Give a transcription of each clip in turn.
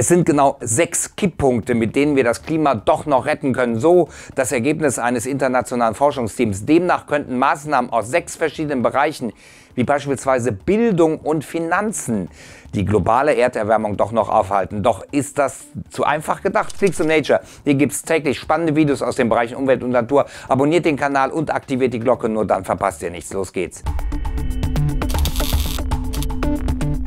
Es sind genau sechs Kipppunkte, mit denen wir das Klima doch noch retten können. So das Ergebnis eines internationalen Forschungsteams. Demnach könnten Maßnahmen aus sechs verschiedenen Bereichen, wie beispielsweise Bildung und Finanzen, die globale Erderwärmung doch noch aufhalten. Doch ist das zu einfach gedacht? Klicks um Nature. Hier gibt es täglich spannende Videos aus den Bereichen Umwelt und Natur. Abonniert den Kanal und aktiviert die Glocke, nur dann verpasst ihr nichts. Los geht's.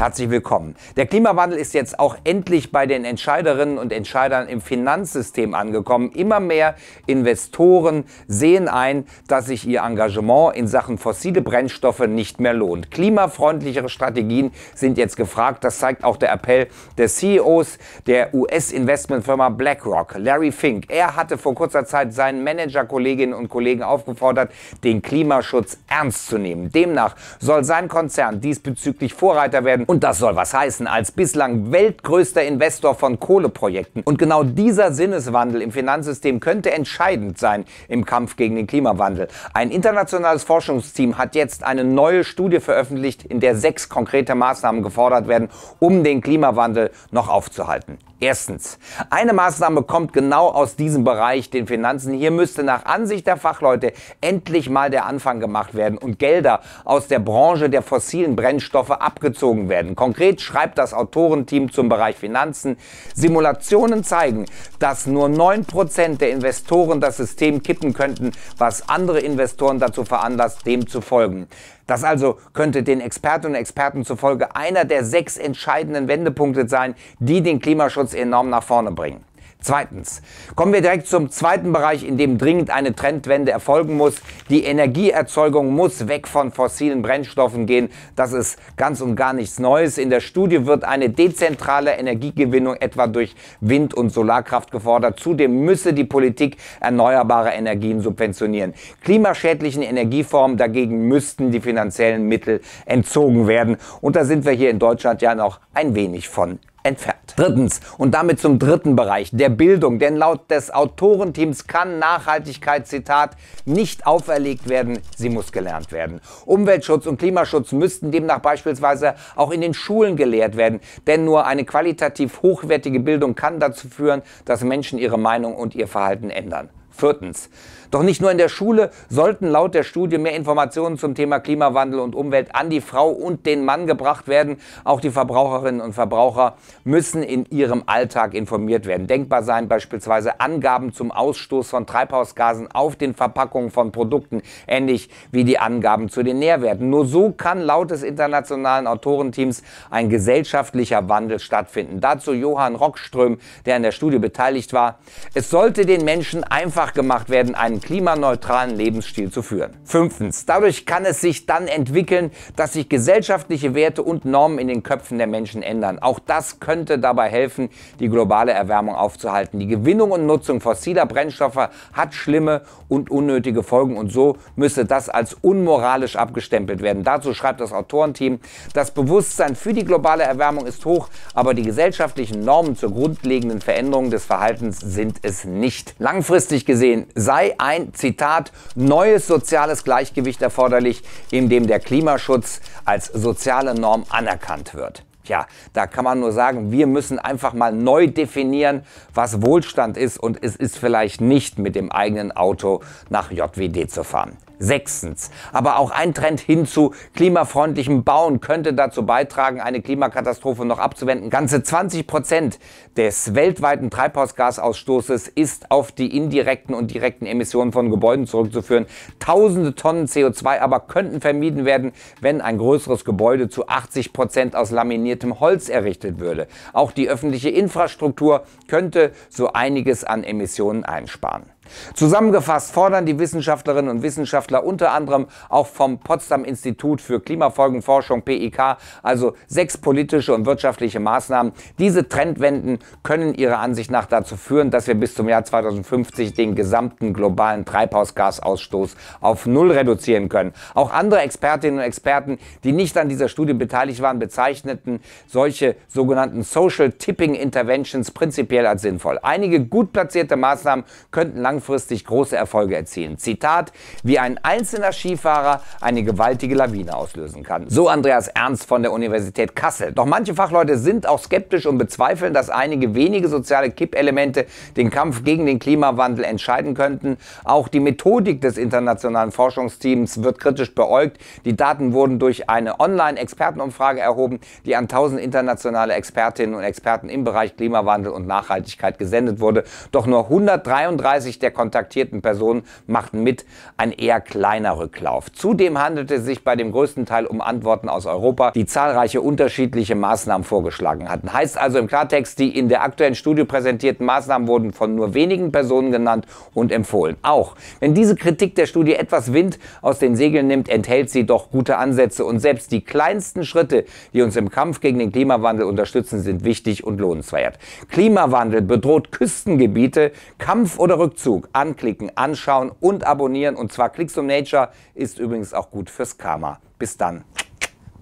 Herzlich willkommen. Der Klimawandel ist jetzt auch endlich bei den Entscheiderinnen und Entscheidern im Finanzsystem angekommen. Immer mehr Investoren sehen ein, dass sich ihr Engagement in Sachen fossile Brennstoffe nicht mehr lohnt. Klimafreundlichere Strategien sind jetzt gefragt. Das zeigt auch der Appell des CEOs der US-Investmentfirma BlackRock, Larry Fink. Er hatte vor kurzer Zeit seinen Managerkolleginnen und Kollegen aufgefordert, den Klimaschutz ernst zu nehmen. Demnach soll sein Konzern diesbezüglich Vorreiter werden und das soll was heißen, als bislang weltgrößter Investor von Kohleprojekten. Und genau dieser Sinneswandel im Finanzsystem könnte entscheidend sein im Kampf gegen den Klimawandel. Ein internationales Forschungsteam hat jetzt eine neue Studie veröffentlicht, in der sechs konkrete Maßnahmen gefordert werden, um den Klimawandel noch aufzuhalten. Erstens, eine Maßnahme kommt genau aus diesem Bereich, den Finanzen. Hier müsste nach Ansicht der Fachleute endlich mal der Anfang gemacht werden und Gelder aus der Branche der fossilen Brennstoffe abgezogen werden. Konkret schreibt das Autorenteam zum Bereich Finanzen, Simulationen zeigen, dass nur 9% der Investoren das System kippen könnten, was andere Investoren dazu veranlasst, dem zu folgen. Das also könnte den Expertinnen und Experten zufolge einer der sechs entscheidenden Wendepunkte sein, die den Klimaschutz enorm nach vorne bringen. Zweitens kommen wir direkt zum zweiten Bereich, in dem dringend eine Trendwende erfolgen muss. Die Energieerzeugung muss weg von fossilen Brennstoffen gehen. Das ist ganz und gar nichts Neues. In der Studie wird eine dezentrale Energiegewinnung etwa durch Wind- und Solarkraft gefordert. Zudem müsse die Politik erneuerbare Energien subventionieren. Klimaschädlichen Energieformen dagegen müssten die finanziellen Mittel entzogen werden. Und da sind wir hier in Deutschland ja noch ein wenig von entfernt. Drittens, und damit zum dritten Bereich, der Bildung. Denn laut des Autorenteams kann Nachhaltigkeit, Zitat, nicht auferlegt werden, sie muss gelernt werden. Umweltschutz und Klimaschutz müssten demnach beispielsweise auch in den Schulen gelehrt werden. Denn nur eine qualitativ hochwertige Bildung kann dazu führen, dass Menschen ihre Meinung und ihr Verhalten ändern. Viertens, doch nicht nur in der Schule sollten laut der Studie mehr Informationen zum Thema Klimawandel und Umwelt an die Frau und den Mann gebracht werden. Auch die Verbraucherinnen und Verbraucher müssen in ihrem Alltag informiert werden. Denkbar sein beispielsweise Angaben zum Ausstoß von Treibhausgasen auf den Verpackungen von Produkten, ähnlich wie die Angaben zu den Nährwerten. Nur so kann laut des internationalen Autorenteams ein gesellschaftlicher Wandel stattfinden. Dazu Johann Rockström, der an der Studie beteiligt war. Es sollte den Menschen einfach gemacht werden, einen klimaneutralen Lebensstil zu führen. Fünftens, dadurch kann es sich dann entwickeln, dass sich gesellschaftliche Werte und Normen in den Köpfen der Menschen ändern. Auch das könnte dabei helfen, die globale Erwärmung aufzuhalten. Die Gewinnung und Nutzung fossiler Brennstoffe hat schlimme und unnötige Folgen und so müsse das als unmoralisch abgestempelt werden. Dazu schreibt das Autorenteam, das Bewusstsein für die globale Erwärmung ist hoch, aber die gesellschaftlichen Normen zur grundlegenden Veränderung des Verhaltens sind es nicht. Langfristig gesehen sei ein ein, Zitat, neues soziales Gleichgewicht erforderlich, in dem der Klimaschutz als soziale Norm anerkannt wird. Tja, da kann man nur sagen, wir müssen einfach mal neu definieren, was Wohlstand ist und es ist vielleicht nicht mit dem eigenen Auto nach JWD zu fahren. Sechstens. Aber auch ein Trend hin zu klimafreundlichem Bauen könnte dazu beitragen, eine Klimakatastrophe noch abzuwenden. Ganze 20 Prozent des weltweiten Treibhausgasausstoßes ist auf die indirekten und direkten Emissionen von Gebäuden zurückzuführen. Tausende Tonnen CO2 aber könnten vermieden werden, wenn ein größeres Gebäude zu 80 Prozent aus laminiertem Holz errichtet würde. Auch die öffentliche Infrastruktur könnte so einiges an Emissionen einsparen. Zusammengefasst fordern die Wissenschaftlerinnen und Wissenschaftler unter anderem auch vom Potsdam Institut für Klimafolgenforschung PIK, also sechs politische und wirtschaftliche Maßnahmen. Diese Trendwenden können ihrer Ansicht nach dazu führen, dass wir bis zum Jahr 2050 den gesamten globalen Treibhausgasausstoß auf Null reduzieren können. Auch andere Expertinnen und Experten, die nicht an dieser Studie beteiligt waren, bezeichneten solche sogenannten Social Tipping Interventions prinzipiell als sinnvoll. Einige gut platzierte Maßnahmen könnten langfristig langfristig große Erfolge erzielen. Zitat, wie ein einzelner Skifahrer eine gewaltige Lawine auslösen kann. So Andreas Ernst von der Universität Kassel. Doch manche Fachleute sind auch skeptisch und bezweifeln, dass einige wenige soziale Kippelemente den Kampf gegen den Klimawandel entscheiden könnten. Auch die Methodik des internationalen Forschungsteams wird kritisch beäugt. Die Daten wurden durch eine Online-Expertenumfrage erhoben, die an tausend internationale Expertinnen und Experten im Bereich Klimawandel und Nachhaltigkeit gesendet wurde. Doch nur 133 der kontaktierten Personen machten mit, ein eher kleiner Rücklauf. Zudem handelte es sich bei dem größten Teil um Antworten aus Europa, die zahlreiche unterschiedliche Maßnahmen vorgeschlagen hatten. Heißt also im Klartext, die in der aktuellen Studie präsentierten Maßnahmen wurden von nur wenigen Personen genannt und empfohlen. Auch wenn diese Kritik der Studie etwas Wind aus den Segeln nimmt, enthält sie doch gute Ansätze und selbst die kleinsten Schritte, die uns im Kampf gegen den Klimawandel unterstützen, sind wichtig und lohnenswert. Klimawandel bedroht Küstengebiete, Kampf oder Rückzug Bezug. Anklicken, anschauen und abonnieren. Und zwar Klicks um Nature ist übrigens auch gut fürs Karma. Bis dann.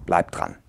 Bleibt dran.